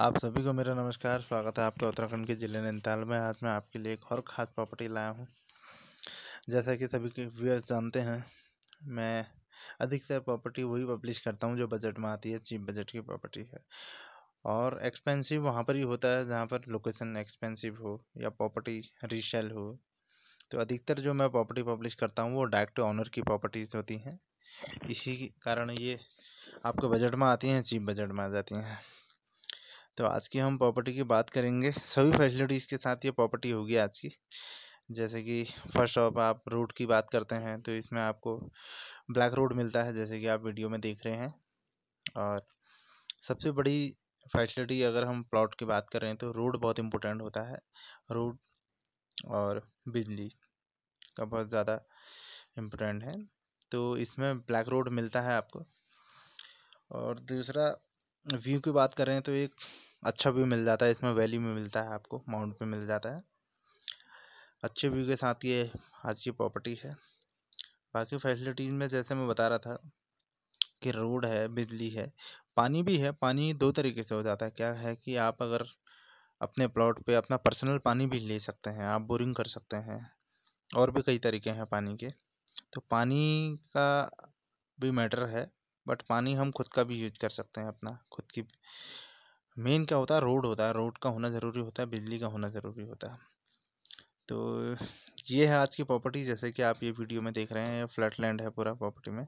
आप सभी को मेरा नमस्कार स्वागत है आपका उत्तराखंड के जिले नैनीताल में आज मैं आपके लिए एक और खास प्रॉपर्टी लाया हूँ जैसा कि सभी के व्यूअर्स जानते हैं मैं अधिकतर प्रॉपर्टी वही पब्लिश करता हूँ जो बजट में आती है चीप बजट की प्रॉपर्टी है और एक्सपेंसिव वहाँ पर ही होता है जहाँ पर लोकेशन एक्सपेंसिव हो या प्रॉपर्टी रीसेल हो तो अधिकतर जो मैं प्रॉपर्टी पब्लिश करता हूँ वो डायरेक्ट ऑनर की प्रॉपर्टीज़ होती हैं इसी कारण ये आपके बजट में आती हैं चीप बजट में आ जाती हैं तो आज की हम प्रॉपर्टी की बात करेंगे सभी फैसिलिटीज़ के साथ ये प्रॉपर्टी होगी आज की जैसे कि फर्स्ट ऑफ आप रूट की बात करते हैं तो इसमें आपको ब्लैक रूट मिलता है जैसे कि आप वीडियो में देख रहे हैं और सबसे बड़ी फैसिलिटी अगर हम प्लॉट की बात कर रहे हैं तो रोड बहुत इम्पोर्टेंट होता है रोड और बिजली का बहुत ज़्यादा इम्पोर्टेंट है तो इसमें ब्लैक रोड मिलता है आपको और दूसरा व्यू की बात करें तो एक अच्छा व्यू मिल जाता है इसमें वैली में मिलता है आपको माउंट पे मिल जाता है अच्छे व्यू के साथ ये आज की प्रॉपर्टी है बाकी फैसिलिटीज़ में जैसे मैं बता रहा था कि रोड है बिजली है पानी भी है पानी दो तरीके से हो जाता है क्या है कि आप अगर अपने प्लॉट पे अपना पर्सनल पानी भी ले सकते हैं आप बोरिंग कर सकते हैं और भी कई तरीके हैं पानी के तो पानी का भी मैटर है बट पानी हम खुद का भी यूज कर सकते हैं अपना खुद की मेन क्या होता है रोड होता है रोड का होना ज़रूरी होता है बिजली का होना ज़रूरी होता है तो ये है आज की प्रॉपर्टी जैसे कि आप ये वीडियो में देख रहे हैं फ्लैट लैंड है पूरा प्रॉपर्टी में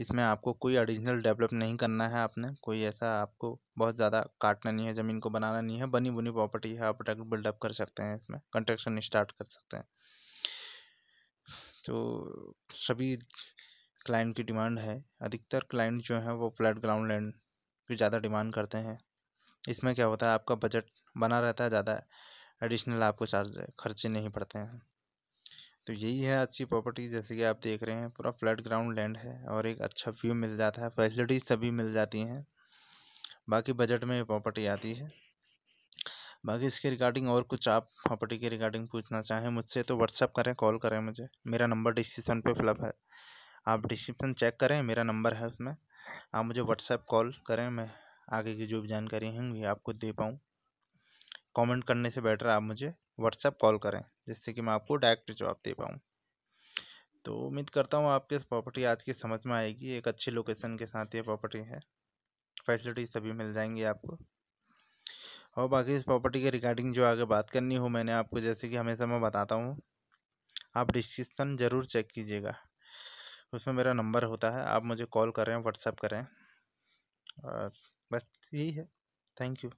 इसमें आपको कोई एडिशनल डेवलप नहीं करना है आपने कोई ऐसा आपको बहुत ज़्यादा काटना नहीं है ज़मीन को बनाना नहीं है बनी बुनी प्रॉपर्टी है आप प्रोडक्ट बिल्डअप कर सकते हैं इसमें कंस्ट्रक्शन स्टार्ट कर सकते हैं तो सभी क्लाइंट की डिमांड है अधिकतर क्लाइंट जो हैं वो फ्लैट ग्राउंड लैंड की ज़्यादा डिमांड करते हैं इसमें क्या होता है आपका बजट बना रहता है ज़्यादा एडिशनल आपको चार्ज खर्चे नहीं पड़ते हैं तो यही है अच्छी प्रॉपर्टी जैसे कि आप देख रहे हैं पूरा फ्लैट ग्राउंड लैंड है और एक अच्छा व्यू मिल जाता है फैसिलिटीज सभी मिल जाती हैं बाकी बजट में ये प्रॉपर्टी आती है बाकी इसके रिगार्डिंग और कुछ आप प्रॉपर्टी के रिगार्डिंग पूछना चाहें मुझसे तो व्हाट्सअप करें कॉल करें मुझे मेरा नंबर डिस्क्रिप्सन पर फ्लप है आप डिस्क्रिप्सन चेक करें मेरा नंबर है उसमें आप मुझे व्हाट्सएप कॉल करें मैं आगे की जो भी जानकारी होंगी आपको दे पाऊँ कमेंट करने से बेटर आप मुझे व्हाट्सएप कॉल करें जिससे कि मैं आपको डायरेक्ट जवाब दे पाऊँ तो उम्मीद करता हूँ आपके प्रॉपर्टी आज की समझ में आएगी एक अच्छी लोकेशन के साथ ये प्रॉपर्टी है फैसिलिटी सभी मिल जाएंगी आपको और बाकी इस प्रॉपर्टी के रिगार्डिंग जो आगे बात करनी हो मैंने आपको जैसे कि हमेशा मैं बताता हूँ आप डिस्क्रिप्सन ज़रूर चेक कीजिएगा उसमें मेरा नंबर होता है आप मुझे कॉल करें व्हाट्सएप करें और बस यही है थैंक यू